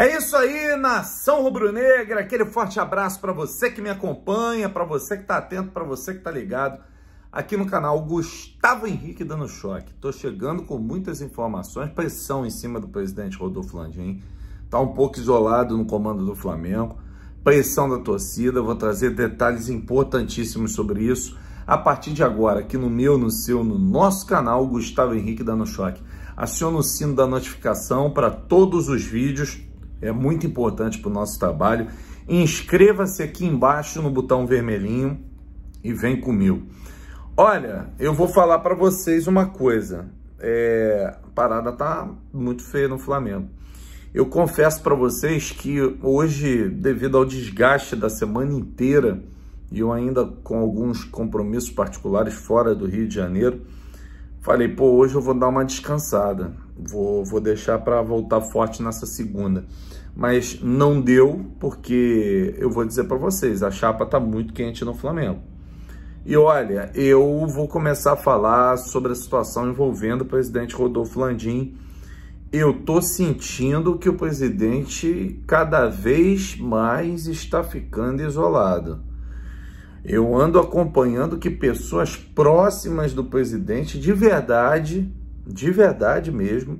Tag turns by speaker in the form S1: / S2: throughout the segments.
S1: É isso aí, nação rubro-negra. Aquele forte abraço para você que me acompanha, para você que está atento, para você que está ligado aqui no canal Gustavo Henrique dando choque. Tô chegando com muitas informações, pressão em cima do presidente Rodolfo Landim. Tá um pouco isolado no comando do Flamengo. Pressão da torcida, vou trazer detalhes importantíssimos sobre isso a partir de agora, aqui no meu, no seu, no nosso canal Gustavo Henrique dando choque. Aciona o sino da notificação para todos os vídeos é muito importante para o nosso trabalho. Inscreva-se aqui embaixo no botão vermelhinho e vem comigo. Olha, eu vou falar para vocês uma coisa. É, a parada tá muito feia no Flamengo. Eu confesso para vocês que hoje, devido ao desgaste da semana inteira, e eu ainda com alguns compromissos particulares fora do Rio de Janeiro, falei, pô, hoje eu vou dar uma descansada. Vou, vou deixar para voltar forte nessa segunda mas não deu porque eu vou dizer para vocês, a chapa está muito quente no Flamengo. E olha, eu vou começar a falar sobre a situação envolvendo o presidente Rodolfo Landim. Eu tô sentindo que o presidente cada vez mais está ficando isolado. Eu ando acompanhando que pessoas próximas do presidente, de verdade, de verdade mesmo,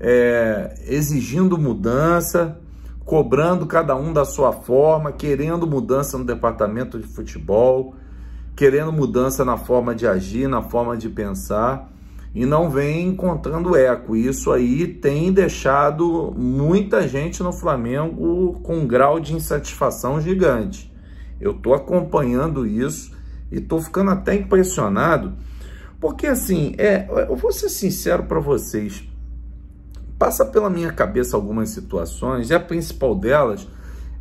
S1: é, exigindo mudança, cobrando cada um da sua forma, querendo mudança no departamento de futebol, querendo mudança na forma de agir, na forma de pensar, e não vem encontrando eco. Isso aí tem deixado muita gente no Flamengo com um grau de insatisfação gigante. Eu estou acompanhando isso e estou ficando até impressionado, porque assim, é, eu vou ser sincero para vocês passa pela minha cabeça algumas situações, e a principal delas,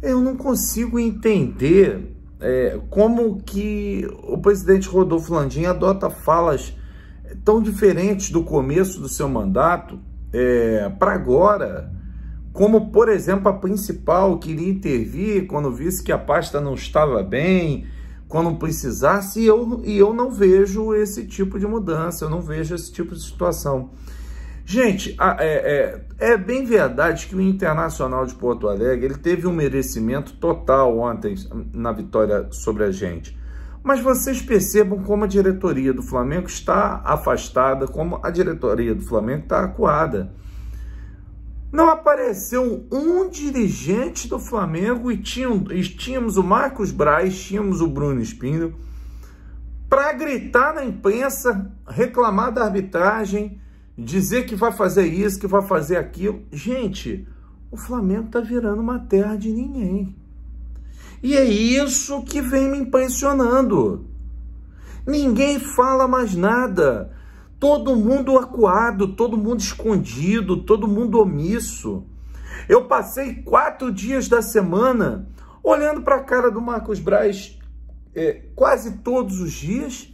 S1: eu não consigo entender é, como que o presidente Rodolfo Landim adota falas tão diferentes do começo do seu mandato é, para agora, como, por exemplo, a principal queria intervir quando visse que a pasta não estava bem, quando precisasse, e eu, e eu não vejo esse tipo de mudança, eu não vejo esse tipo de situação. Gente, é, é, é, bem verdade que o Internacional de Porto Alegre ele teve um merecimento total ontem na vitória sobre a gente. Mas vocês percebam como a diretoria do Flamengo está afastada, como a diretoria do Flamengo está acuada. Não apareceu um dirigente do Flamengo e, tínhamos, tínhamos o Marcos Braz, tínhamos o Bruno Espino, para gritar na imprensa, reclamar da arbitragem dizer que vai fazer isso, que vai fazer aquilo. Gente, o Flamengo está virando uma terra de ninguém. E é isso que vem me impressionando. Ninguém fala mais nada. Todo mundo acuado, todo mundo escondido, todo mundo omisso. Eu passei quatro dias da semana olhando para a cara do Marcos Braz é, quase todos os dias,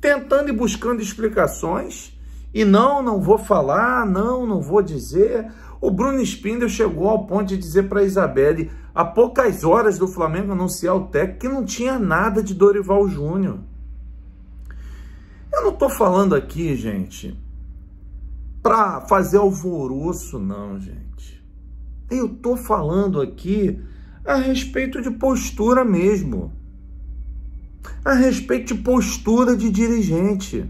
S1: tentando e buscando explicações e não, não vou falar, não, não vou dizer. O Bruno Spindel chegou ao ponto de dizer para a Isabelle, a poucas horas do Flamengo anunciar o técnico, que não tinha nada de Dorival Júnior. Eu não estou falando aqui, gente, para fazer alvoroço, não, gente. Eu estou falando aqui a respeito de postura mesmo. A respeito de postura de dirigente.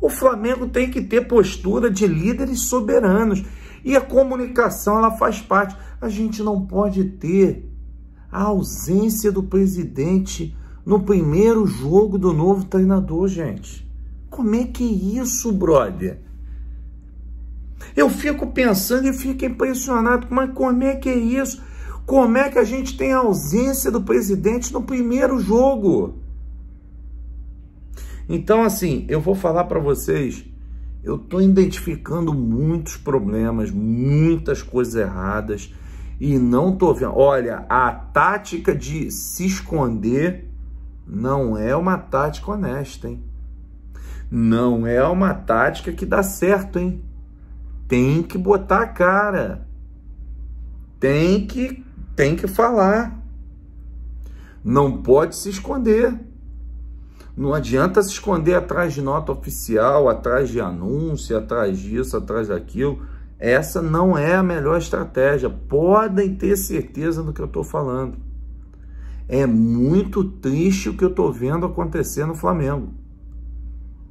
S1: O Flamengo tem que ter postura de líderes soberanos. E a comunicação, ela faz parte. A gente não pode ter a ausência do presidente no primeiro jogo do novo treinador, gente. Como é que é isso, brother? Eu fico pensando e fico impressionado. Mas como é que é isso? Como é que a gente tem a ausência do presidente no primeiro jogo? Então, assim, eu vou falar para vocês, eu estou identificando muitos problemas, muitas coisas erradas e não estou vendo. Olha, a tática de se esconder não é uma tática honesta, hein? Não é uma tática que dá certo, hein? Tem que botar a cara. Tem que tem que falar. Não pode se esconder. Não adianta se esconder atrás de nota oficial, atrás de anúncio, atrás disso, atrás daquilo. Essa não é a melhor estratégia. Podem ter certeza do que eu estou falando. É muito triste o que eu estou vendo acontecer no Flamengo.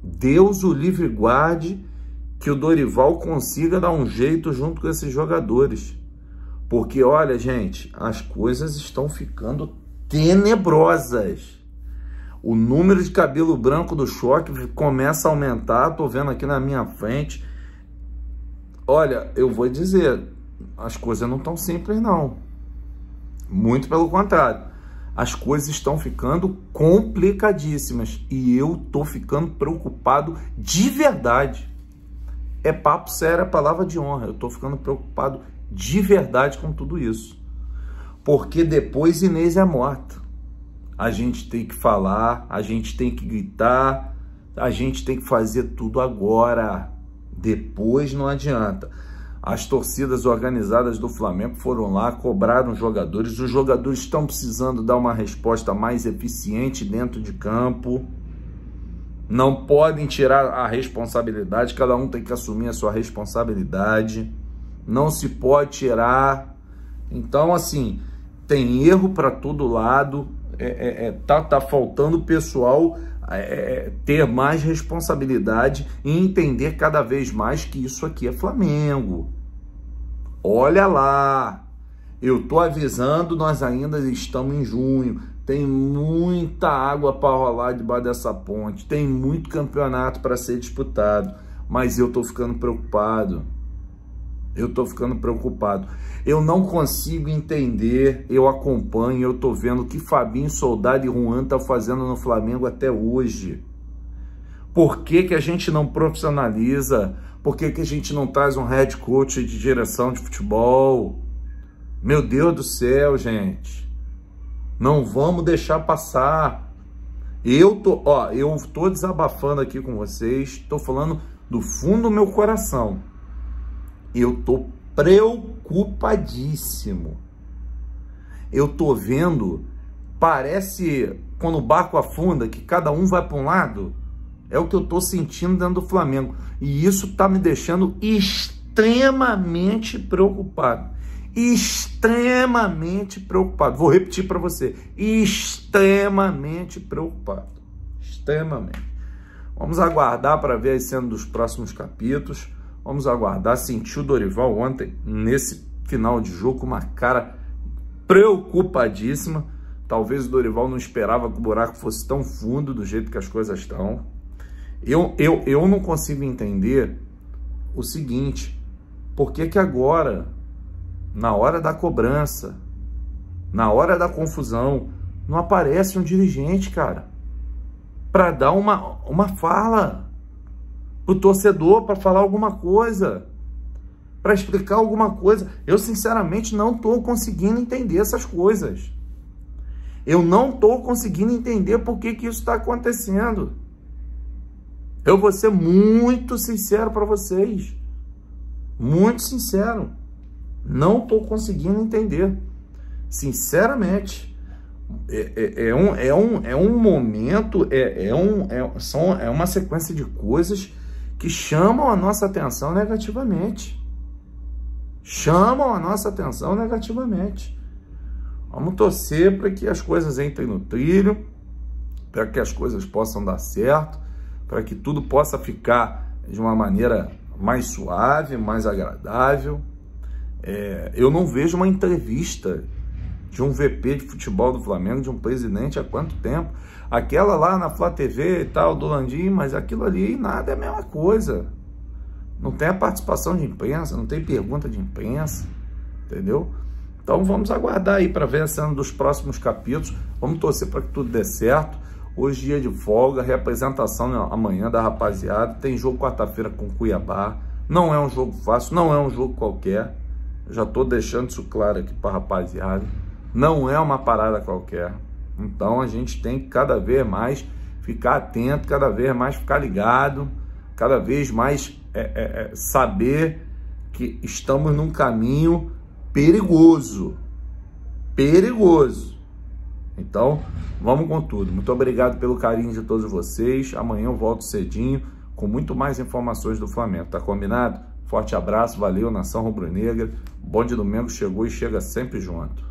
S1: Deus o livre guarde que o Dorival consiga dar um jeito junto com esses jogadores. Porque olha, gente, as coisas estão ficando tenebrosas. O número de cabelo branco do choque começa a aumentar. Tô vendo aqui na minha frente. Olha, eu vou dizer, as coisas não estão simples não. Muito pelo contrário. As coisas estão ficando complicadíssimas e eu tô ficando preocupado de verdade. É papo sério, é palavra de honra. Eu tô ficando preocupado de verdade com tudo isso. Porque depois Inês é morta a gente tem que falar, a gente tem que gritar, a gente tem que fazer tudo agora. Depois não adianta. As torcidas organizadas do Flamengo foram lá, cobraram os jogadores. Os jogadores estão precisando dar uma resposta mais eficiente dentro de campo. Não podem tirar a responsabilidade, cada um tem que assumir a sua responsabilidade. Não se pode tirar. Então, assim, tem erro para todo lado. É, é, é, tá, tá faltando o pessoal é, é, ter mais responsabilidade e entender cada vez mais que isso aqui é Flamengo. Olha lá, eu tô avisando, nós ainda estamos em junho. Tem muita água para rolar debaixo dessa ponte, tem muito campeonato para ser disputado, mas eu tô ficando preocupado eu tô ficando preocupado. Eu não consigo entender, eu acompanho, eu tô vendo o que Fabinho, Soldado e Juan tá fazendo no Flamengo até hoje. Por que, que a gente não profissionaliza? Por que, que a gente não traz um head coach de direção de futebol? Meu Deus do céu, gente. Não vamos deixar passar. Eu tô, ó, eu tô desabafando aqui com vocês, tô falando do fundo do meu coração eu tô preocupadíssimo. Eu tô vendo, parece quando o barco afunda que cada um vai para um lado. É o que eu tô sentindo dentro do Flamengo. E isso tá me deixando extremamente preocupado. Extremamente preocupado. Vou repetir para você. Extremamente preocupado. Extremamente. Vamos aguardar para ver a cena dos próximos capítulos. Vamos aguardar. Sentiu o Dorival ontem, nesse final de jogo, uma cara preocupadíssima. Talvez o Dorival não esperava que o buraco fosse tão fundo do jeito que as coisas estão. Eu, eu, eu não consigo entender o seguinte: por que, que agora, na hora da cobrança, na hora da confusão, não aparece um dirigente, cara, para dar uma, uma fala? para o torcedor para falar alguma coisa, para explicar alguma coisa. Eu, sinceramente, não estou conseguindo entender essas coisas. Eu não estou conseguindo entender por que, que isso está acontecendo. Eu vou ser muito sincero para vocês. Muito sincero. Não estou conseguindo entender. Sinceramente. É, é, é, um, é, um, é um momento, é, é, um, é, são, é uma sequência de coisas que chamam a nossa atenção negativamente. Chamam a nossa atenção negativamente. Vamos torcer para que as coisas entrem no trilho, para que as coisas possam dar certo, para que tudo possa ficar de uma maneira mais suave, mais agradável. É, eu não vejo uma entrevista de um VP de futebol do Flamengo, de um presidente há quanto tempo. Aquela lá na Flá TV e tal, do Landim, mas aquilo ali nada é a mesma coisa. Não tem a participação de imprensa, não tem pergunta de imprensa, entendeu? Então vamos aguardar aí para ver sendo dos próximos capítulos. Vamos torcer para que tudo dê certo. Hoje dia de folga, representação né, amanhã da rapaziada. Tem jogo quarta-feira com Cuiabá. Não é um jogo fácil, não é um jogo qualquer. já estou deixando isso claro aqui para rapaziada não é uma parada qualquer. Então a gente tem que cada vez mais ficar atento, cada vez mais ficar ligado, cada vez mais é, é, é, saber que estamos num caminho perigoso. Perigoso. Então, vamos com tudo. Muito obrigado pelo carinho de todos vocês. Amanhã eu volto cedinho com muito mais informações do Flamengo. Tá combinado? Forte abraço, valeu, nação rubro-negra. Bom de domingo chegou e chega sempre junto.